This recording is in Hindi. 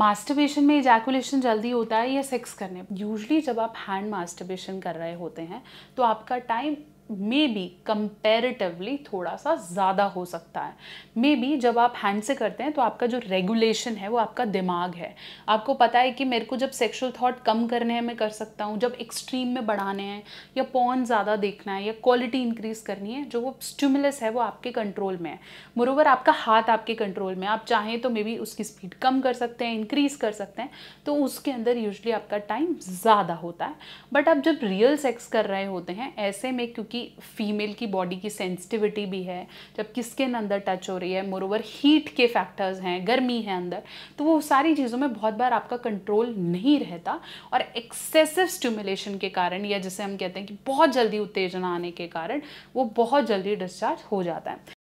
मास्टरबेशन में इजैकुलेशन जल्दी होता है या सेक्स करने यूजली जब आप हैंड मास्टरबेशन कर रहे होते हैं तो आपका टाइम मे बी कंपेरेटिवली थोड़ा सा ज़्यादा हो सकता है मे बी जब आप हैंड से करते हैं तो आपका जो रेगुलेशन है वो आपका दिमाग है आपको पता है कि मेरे को जब सेक्शुअल थॉट कम करने हैं मैं कर सकता हूँ जब एक्सट्रीम में बढ़ाने हैं या पॉन ज़्यादा देखना है या क्वालिटी इंक्रीज करनी है जो वो स्टिमुलस है वो आपके कंट्रोल में है मोरूवर आपका हाथ आपके कंट्रोल में आप चाहें तो मे बी उसकी स्पीड कम कर सकते हैं इंक्रीज़ कर सकते हैं तो उसके अंदर यूजली आपका टाइम ज़्यादा होता है बट आप जब रियल सेक्स कर रहे होते हैं ऐसे में क्योंकि फीमेल की बॉडी की सेंसिटिविटी भी है जब किस स्किन अंदर टच हो रही है मोरवर हीट के फैक्टर्स हैं गर्मी है अंदर तो वो सारी चीज़ों में बहुत बार आपका कंट्रोल नहीं रहता और एक्सेसिव स्टिमुलेशन के कारण या जिसे हम कहते हैं कि बहुत जल्दी उत्तेजना आने के कारण वो बहुत जल्दी डिस्चार्ज हो जाता है